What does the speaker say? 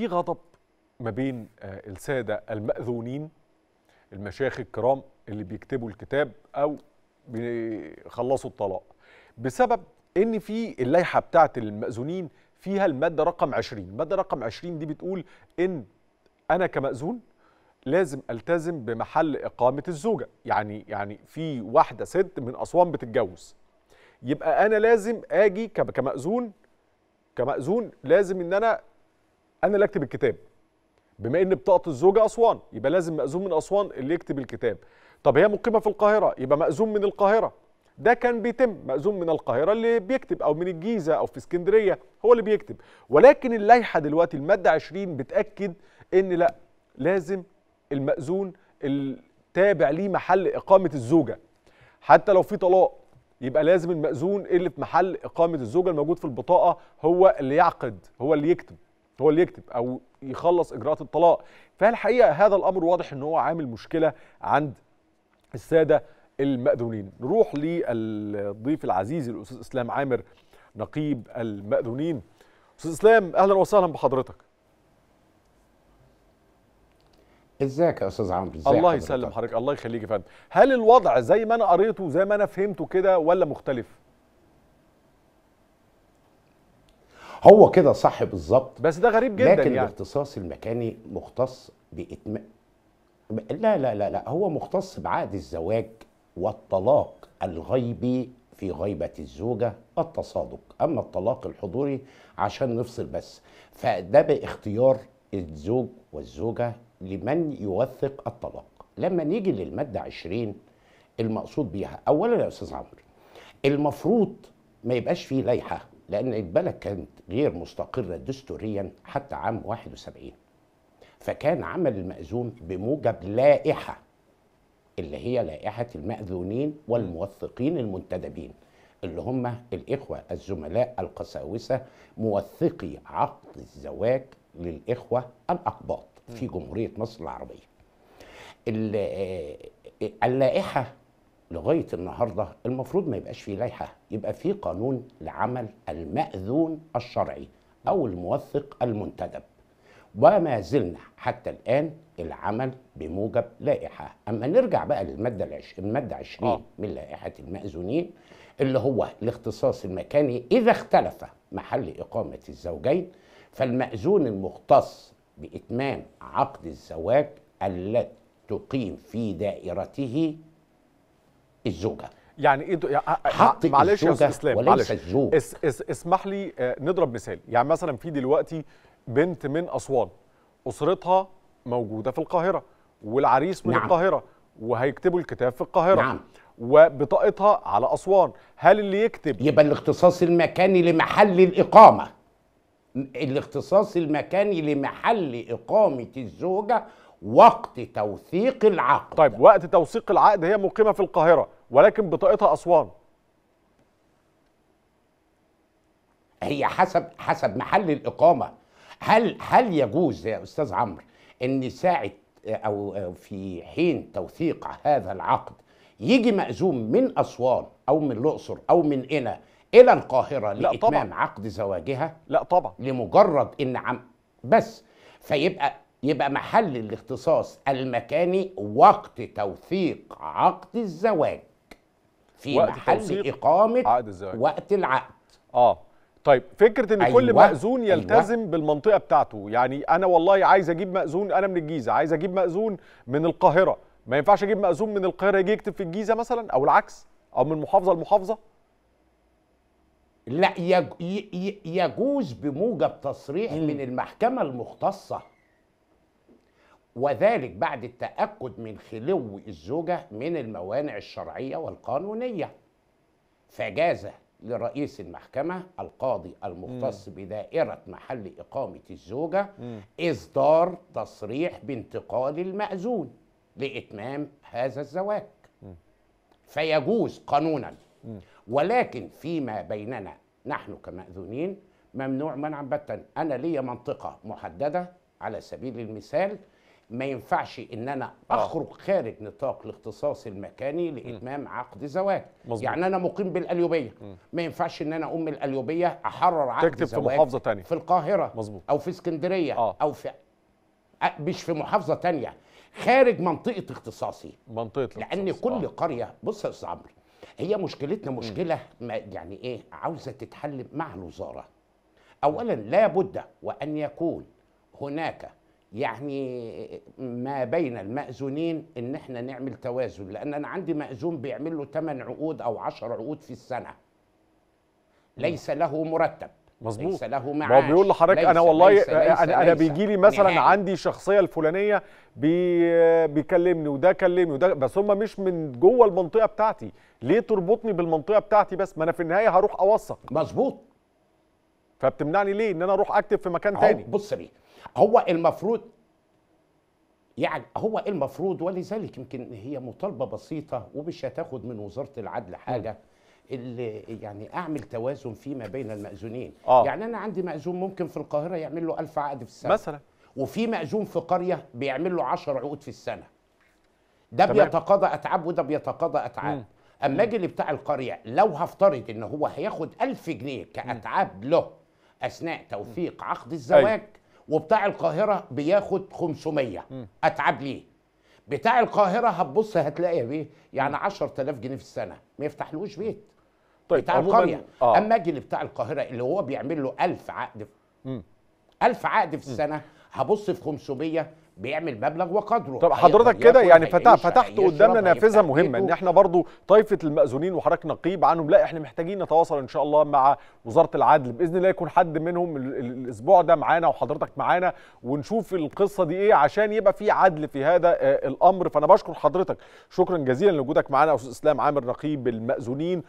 في غضب ما بين آه، الساده الماذونين المشايخ الكرام اللي بيكتبوا الكتاب او بيخلصوا الطلاق بسبب ان في اللائحه بتاعه الماذونين فيها الماده رقم 20 الماده رقم 20 دي بتقول ان انا كمأذون لازم التزم بمحل اقامه الزوجه يعني يعني في واحده ست من اسوان بتتجوز يبقى انا لازم اجي كمأذون كمأذون لازم ان انا انا اللي اكتب الكتاب بما ان بطاقه الزوجه اسوان يبقى لازم مأذون من اسوان اللي يكتب الكتاب طب هي مقيمه في القاهره يبقى مأذون من القاهره ده كان بيتم مأذون من القاهره اللي بيكتب او من الجيزه او في اسكندريه هو اللي بيكتب ولكن اللائحه دلوقتي الماده 20 بتاكد ان لا لازم المأذون التابع ليه محل اقامه الزوجه حتى لو في طلاق يبقى لازم المأذون اللي في محل اقامه الزوجه الموجود في البطاقه هو اللي يعقد هو اللي يكتب هو اللي يكتب او يخلص اجراءات الطلاق فالحقيقه هذا الامر واضح ان هو عامل مشكله عند الساده المأذونين نروح للضيف العزيز الاستاذ اسلام عامر نقيب المأذونين استاذ اسلام اهلا وسهلا بحضرتك ازيك يا استاذ عمرو ازيك الله يسلم حضرتك الله يخليك يا فندم هل الوضع زي ما انا قريته زي ما انا فهمته كده ولا مختلف هو كده صح بالظبط بس ده غريب جدا لكن يعني. الاختصاص المكاني مختص بإتمام لا لا لا لا هو مختص بعقد الزواج والطلاق الغيبي في غيبة الزوجة التصادق أما الطلاق الحضوري عشان نفصل بس فده باختيار الزوج والزوجة لمن يوثق الطلاق لما نيجي للمادة 20 المقصود بيها أولا يا أستاذ عمرو المفروض ما يبقاش فيه لائحة لأن البلد كانت غير مستقرة دستوريا حتى عام 71 فكان عمل المأذون بموجب لائحة اللي هي لائحة المأذونين والموثقين المنتدبين اللي هم الإخوة الزملاء القساوسة موثقي عقد الزواج للإخوة الأقباط في جمهورية مصر العربية آه، آه، اللائحة لغايه النهارده المفروض ما يبقاش في لائحه يبقى في قانون لعمل الماذون الشرعي او الموثق المنتدب وما زلنا حتى الان العمل بموجب لائحه اما نرجع بقى للماده العش... الماده 20 آه. من لائحه الماذونين اللي هو الاختصاص المكاني اذا اختلف محل اقامه الزوجين فالماذون المختص باتمام عقد الزواج التي تقيم في دائرته الزوجه يعني ايه آه، آه، حق معلش يا استاذ اسلام وليس الزوج اس اس اسمح لي آه، نضرب مثال يعني مثلا في دلوقتي بنت من اسوان اسرتها موجوده في القاهره والعريس من نعم. القاهره وهيكتبوا الكتاب في القاهره نعم. وبطاقتها على اسوان هل اللي يكتب يبقى الاختصاص المكاني لمحل الاقامه الاختصاص المكاني لمحل اقامه الزوجه وقت توثيق العقد طيب وقت توثيق العقد هي مقيمة في القاهرة ولكن بطاقتها أسوان هي حسب حسب محل الإقامة هل هل يجوز يا أستاذ عمرو إن ساعة أو في حين توثيق هذا العقد يجي مأزوم من أسوان أو من الأقصر أو من إنا إلى القاهرة لإتمام لا طبعًا. عقد زواجها؟ لا طبعا لمجرد إن عم بس فيبقى يبقى محل الاختصاص المكاني وقت توثيق عقد الزواج في وقت محل إقامة عقد الزواج. وقت العقد آه طيب فكره ان أيوة. كل مأذون أيوة. يلتزم أيوة. بالمنطقه بتاعته يعني انا والله عايز اجيب مأذون انا من الجيزه عايز اجيب مأذون من القاهره ما ينفعش اجيب مأذون من القاهره يجي يكتب في الجيزه مثلا او العكس او من محافظه لمحافظه لا يجوز بموجب تصريح من المحكمه المختصه وذلك بعد التأكد من خلو الزوجة من الموانع الشرعية والقانونية فجاز لرئيس المحكمة القاضي المختص م. بدائرة محل إقامة الزوجة م. إصدار تصريح بانتقال المأذون لإتمام هذا الزواج م. فيجوز قانونا م. ولكن فيما بيننا نحن كمأذونين ممنوع منعا بتا أنا ليا منطقة محددة على سبيل المثال ما ينفعش ان انا آه. اخرج خارج نطاق الاختصاص المكاني لاتمام عقد زواج مزبوط. يعني انا مقيم بالاليوبيه ما ينفعش ان انا ام الاليوبيه احرر عقد تكتب زواج في محافظه تانية في القاهره مزبوط. او في اسكندريه آه. او في مش في محافظه تانية خارج منطقه اختصاصي منطقه الاختصاص. لان كل آه. قريه بص يا استاذ عمرو هي مشكلتنا مشكله ما يعني ايه عاوزه تتحل مع الوزاره اولا لابد وان يكون هناك يعني ما بين المأذونين ان احنا نعمل توازن لان انا عندي مأذون بيعمل له 8 عقود او 10 عقود في السنه ليس له مرتب مظبوط ليس له معاش هو بيقول لحضرتك انا والله ليس ليس انا انا بيجي لي مثلا نعم. عندي شخصيه الفلانيه بي بيكلمني وده كلمني وده بس هم مش من جوه المنطقه بتاعتي ليه تربطني بالمنطقه بتاعتي بس ما انا في النهايه هروح اوثق مظبوط فبتمنعني ليه ان انا اروح اكتب في مكان تاني بص بيه هو المفروض يعني هو المفروض ولذلك يمكن هي مطالبه بسيطه ومش هتاخد من وزاره العدل حاجه اللي يعني اعمل توازن فيما بين المأذونين آه. يعني انا عندي مأذون ممكن في القاهره يعمل له 1000 عقد في السنه مثلا وفي مأذون في قريه بيعمل له 10 عقود في السنه ده تمام. بيتقاضى اتعاب وده بيتقاضى اتعاب مم. اما اجي بتاع القريه لو هفترض ان هو هياخد 1000 جنيه كاتعاب له اثناء توثيق عقد الزواج أيوه. وبتاع القاهره بياخد 500 م. اتعب ليه بتاع القاهره هتبص هتلاقيها بيه يعني 10000 جنيه في السنه ما يفتحلوش بيت طيب بتاع القريه آه. اما اجي بتاع القاهره اللي هو بيعمل له 1000 عقد م. 1000 عقد في السنه هبص في 500 بيعمل مبلغ وقدره طب حضرتك كده يعني فتح فتحت قدامنا نافذه مهمه ان احنا برضو طائفه المأذونين وحضرتك نقيب عنهم لا احنا محتاجين نتواصل ان شاء الله مع وزاره العدل باذن الله يكون حد منهم الاسبوع ده معانا وحضرتك معانا ونشوف القصه دي ايه عشان يبقى في عدل في هذا آه، الامر فانا بشكر حضرتك شكرا جزيلا لوجودك معانا استاذ اسلام عامر نقيب المأذونين